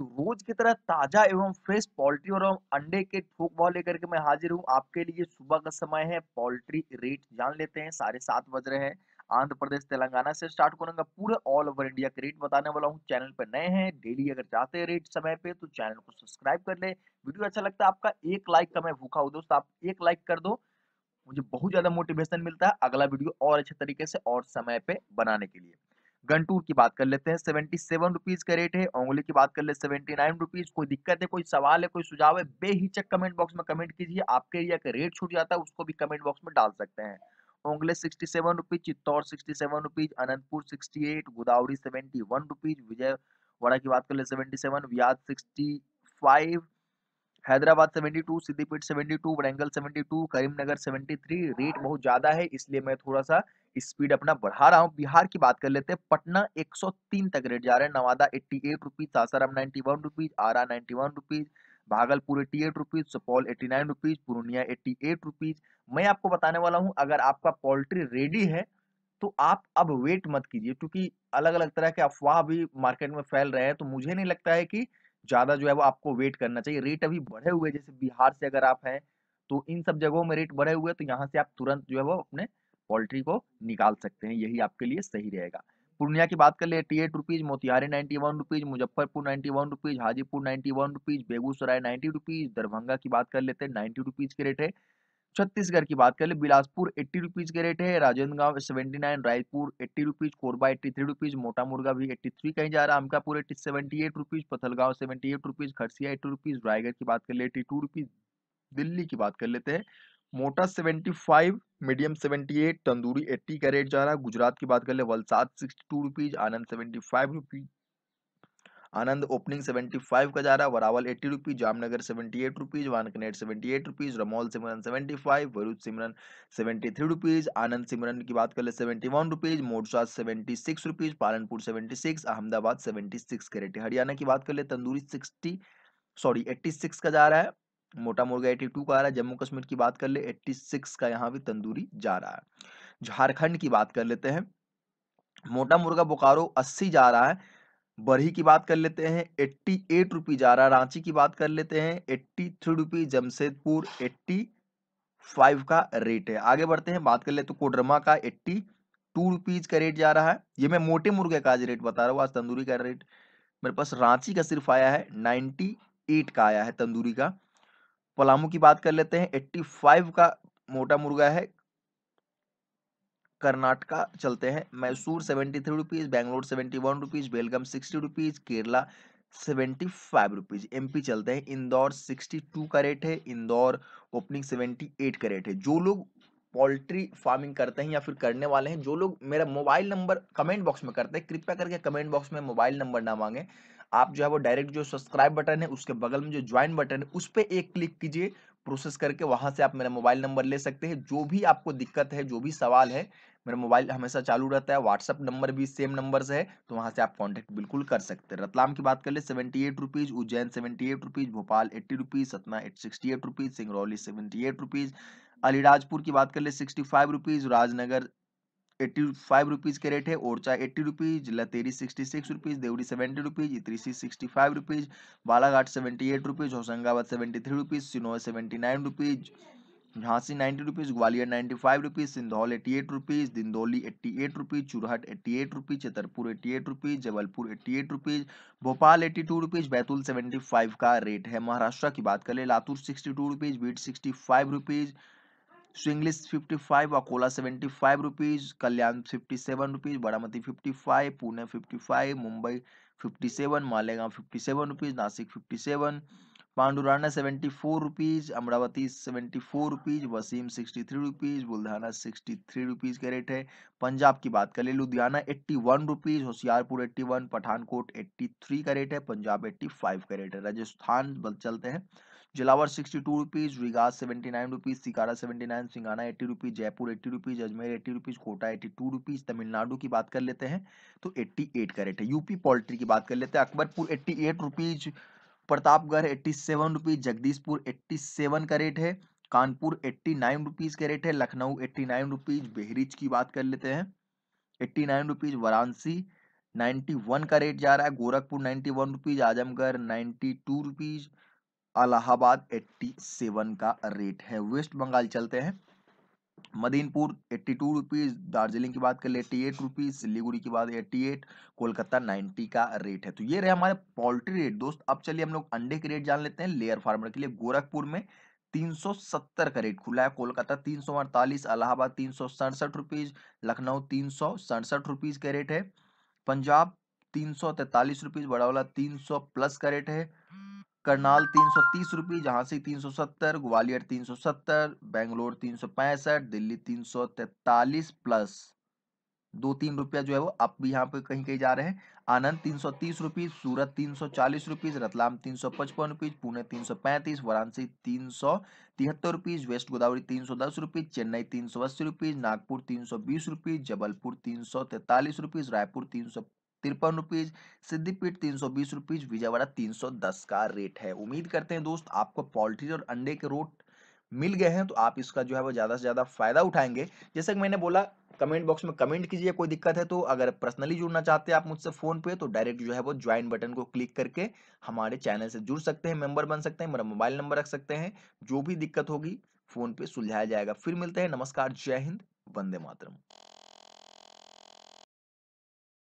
रोज की तरह ताजा एवं फ्रेश पोल्ट्री और अंडे के थोक भाव लेकर के मैं हाजिर हूँ आपके लिए सुबह का समय है पोल्ट्री रेट जान लेते हैं साढ़े सात बज रहे हैं आंध्र प्रदेश तेलंगाना से स्टार्ट करूंगा पूरे ऑल ओवर इंडिया के रेट बताने वाला हूँ चैनल पर नए हैं डेली अगर चाहते हैं रेट समय पे तो चैनल को सब्सक्राइब कर ले वीडियो अच्छा लगता है आपका एक लाइक का मैं भूखा हूँ दोस्त आप एक लाइक कर दो मुझे बहुत ज्यादा मोटिवेशन मिलता है अगला वीडियो और अच्छे तरीके से और समय पे बनाने के लिए गंटूर की बात कर लेते हैं सेवेंटी सेवन रुपीज का रेट है ओंगली की बात कर ले सेवेंटी नाइन रुपीज कोई दिक्कत है कोई सवाल है कोई सुझाव है बेहिचक कमेंट बॉक्स में कमेंट कीजिए आपके एरिया का रेट छूट जाता है उसको भी कमेंट बॉक्स में डाल सकते हैं Ongole sixty seven rupees Chittoor sixty seven rupees Anantapur sixty eight Godavari seventy one rupees Vijayawada की बात कर ले seventy seven Vizag sixty five Hyderabad 72 Siddipet 72 Warangal 72 Karimnagar 73 rate बहुत ज्यादा है इसलिए मैं थोड़ा सा स्पीड अपना बढ़ा रहा हूँ बिहार की बात कर लेते हैं पटना 103 तक रेट जा रहे हैं Nawada 88 eight rupees Sasaram ninety one rupees Ara ninety one rupees Bhagalpur eighty eight rupees Supaul eighty nine rupees Purnia eighty eight rupees मैं आपको बताने वाला हूँ अगर आपका पोल्ट्री रेडी है तो आप अब वेट मत कीजिए क्योंकि अलग अलग तरह के अफवाह भी मार्केट में फैल रहे हैं तो मुझे नहीं लगता है कि ज़्यादा जो है वो आपको वेट करना चाहिए रेट अभी बढ़े हुए जैसे बिहार से अगर आप हैं तो इन सब जगहों में रेट बढ़े हुए तो यहाँ से आप तुरंत जो है वो अपने पोल्ट्री को निकाल सकते हैं यही आपके लिए सही रहेगा पूर्णिया की बात कर ले eighty eight rupees Motihari ninety one rupees Muzaffarpur ninety one rupees Hajipur ninety one rupees Begusarai ninety rupees Darbhanga की बात कर लेते हैं नाइन्टी रुपीज़ के रेट है छत्तीसगढ़ की बात कर ले बिलासपुर एट्टी रुपीज के रेट है गांव seventy nine Raipur eighty rupees Korba eighty three rupees मोटा मुर्गा भी एट्टी थ्री कहीं जा रहा है Ambikapur eighty seventy eight rupees Pathalgaon seventy eight rupees Kharsia eighty rupees Raigarh की बात कर ले एट्टी टू रुपीज दिल्ली की बात कर लेते हैं मोटा seventy five medium seventy eight tandoori eighty का रेट जा रहा है गुजरात की बात कर ले Valsad two rupees Anand seventy five rupees Anand opening seventy five का जा रहा है Veraval eighty rupees Jamnagar seventy eight rupees Wankaner seventy eight rupees रमौल सिमरन सेवेंटी फाइव वरुद सिमरन सेवेंटी थ्री रुपीज आनंद सिमरन की बात कर ले seventy one rupees Modasa seventy six rupees Palanpur seventy six Ahmedabad seventy six के रेट हरियाणा की बात कर ले tandoori sixty sorry eighty six का जा रहा है मोटा मुर्गा एटी टू का आ रहा है जम्मू कश्मीर की बात कर ले एट्टी सिक्स का यहाँ भी तंदूरी जा रहा है झारखंड की बात कर लेते हैं मोटा मुर्गा बोकारो अस्सी जा रहा है बरही की बात कर लेते हैं एट्टी एट रुपीज आ रहा रांची की बात कर लेते हैं eighty three rupees Jamshedpur eighty five का रेट है आगे बढ़ते हैं बात कर लेते तो कोडरमा का एट्टी टू रुपीज का रेट जा रहा है ये मैं मोटे मुर्गे का आज रेट बता रहा हूँ आज तंदूरी का रेट मेरे पास रांची का सिर्फ आया है नाइनटी एट का आया है तंदूरी का पलामू की बात कर लेते हैं एट्टी फाइव का मोटा मुर्गा है कर्नाटका चलते हैं Mysore seventy three rupees Bangalore seventy one rupees Belgaum sixty rupees Kerala seventy five rupees एम चलते हैं इंदौर सिक्सटी टू का रेट है इंदौर ओपनिंग सेवेंटी एट का रेट है जो लोग पोल्ट्री फार्मिंग करते हैं या फिर करने वाले हैं जो लोग मेरा मोबाइल नंबर कमेंट बॉक्स में करते हैं कृपया करके कमेंट बॉक्स में मोबाइल नंबर ना मांगे आप जो है वो डायरेक्ट जो सब्सक्राइब बटन है उसके बगल में जो ज्वाइन बटन है उस पर एक क्लिक कीजिए प्रोसेस करके वहां से आप मेरा मोबाइल नंबर ले सकते हैं जो भी आपको दिक्कत है जो भी सवाल है मेरा मोबाइल हमेशा चालू रहता है व्हाट्सअप नंबर भी सेम नंबर से है तो वहाँ से आप कॉन्टैक्ट बिल्कुल कर सकते हैं रतलाम की बात कर ले seventy eight rupees Ujjain seventy eight rupees Bhopal eighty rupees Satna eight sixty eight rupees Singrauli seventy eight rupees Alirajpur की बात कर ले sixty five rupees Rajnagar eighty five rupees के रेट है Orchha eighty rupees Lateri sixty six rupees Deori seventy rupees Itarsi sixty five rupees Balaghat seventy eight rupees Hoshangabad seventy three rupees सिनोर seventy nine rupees Jhansi ninety rupees Gwalior ninety five rupees सिंधौल eighty eight rupees Dindori eighty eight rupees Churhat eighty eight rupees Chhatarpur eighty eight rupees Jabalpur eighty eight rupees Bhopal eighty two rupees Betul seventy five का rate है महाराष्ट्र की बात करें Latur sixty two rupees Beed sixty five rupees स्विंगलिस fifty five Akola seventy five rupees Kalyan fifty seven rupees Baramati fifty five Pune fifty five Mumbai fifty seven Malegaon fifty seven rupees Nashik fifty seven पांडुराना seventy four rupees Amravati seventy four rupees Washim sixty three rupees Buldhana sixty three rupees का rate है पंजाब की बात करें Ludhiana eighty one rupees Hoshiarpur eighty one Pathankot eighty three का rate है Punjab eighty five का rate है राजस्थान चलते हैं जिलावर सिक्सटी टू रुपीज़ रिगाज सेवेंटी नाइन रुपीज़ सिकारा seventy nine Singhana eighty rupees Jaipur eighty rupees Ajmer eighty rupees Kota eighty two rupees Tamil Nadu की बात कर लेते हैं तो एट्टी एट का रेट है यूपी पोल्ट्री की बात कर लेते हैं Akbarpur eighty eight rupees Pratapgarh eighty seven rupees Jagdishpur eighty seven का रेट है कानपुर एट्टी नाइन रुपीज़ का रेट है Lucknow eighty nine rupees Bahraich की बात कर लेते हैं eighty nine rupees Varanasi ninety one का रेट जा रहा है Gorakhpur ninety one rupees Azamgarh ninety two rupees Allahabad 87 का रेट है वेस्ट बंगाल चलते हैं Midnapore eighty two rupees Darjeeling की बात कर ले एट्टी एट रुपीज़ सिलीगुड़ी की बात 88 एट कोलकाता 90 का रेट है तो ये रहे हमारे पोल्ट्री रेट दोस्त अब चलिए हम लोग अंडे के रेट जान लेते हैं लेयर फार्मर के लिए गोरखपुर में 370 का रेट खुला है कोलकाता तीन सौ अड़तालीस तीन सौ सड़सठ रुपीज़ लखनऊ तीन सौ सड़सठ रुपीज़ का रेट है पंजाब तीन सौ तैतालीस रुपीज़ बड़ावाला तीन सौ प्लस का रेट है करनाल तीन सौ तीस रुपये झांसी तीन सौ सत्तर ग्वालियर तीन सौ सत्तर बेंगलोर तीन सौ पैंसठ दिल्ली तीन सौ तैतालीस प्लस दो तीन रुपया जो है वो अप भी यहाँ पे कहीं कहीं जा रहे हैं आनंद तीन सौ तीस रुपीज सूरत तीन सौ चालीस रुपीज रतलाम तीन सौ पचपन रुपीज पुणे तीन सौ पैंतीस वाराणसी तीन सौ तिहत्तर रुपीज वेस्ट गोदावरी तीन सौ दस रुपीज चेन्नई तीन सौ अस्सी रुपीज नागपुर तीन सौ बीस रुपीज जबलपुर तीन सौ तैतालीस रुपीज रायपुर तीन सौ तिरपन रुपीज सिद्धिपीठ तीन सौ बीस रुपीज विजयवाड़ा तीन सौ दस का रेट है उम्मीद करते हैं दोस्त आपको पोल्ट्री और अंडे के रोट मिल गए हैं तो आप इसका जो है वो ज़्यादा से ज़्यादा फायदा उठाएंगे जैसे कि मैंने बोला कमेंट बॉक्स में कमेंट कीजिए कोई दिक्कत है तो अगर पर्सनली जुड़ना चाहते हैं आप मुझसे फ़ोन पे तो डायरेक्ट जो है वो ज्वाइन बटन को क्लिक करके हमारे चैनल से जुड़ सकते हैं मेंबर बन सकते हैं मेरा मोबाइल नंबर रख सकते हैं जो भी दिक्कत होगी फ़ोन पे सुलझाया जाएगा फिर मिलते हैं नमस्कार जय हिंद वंदे मातरम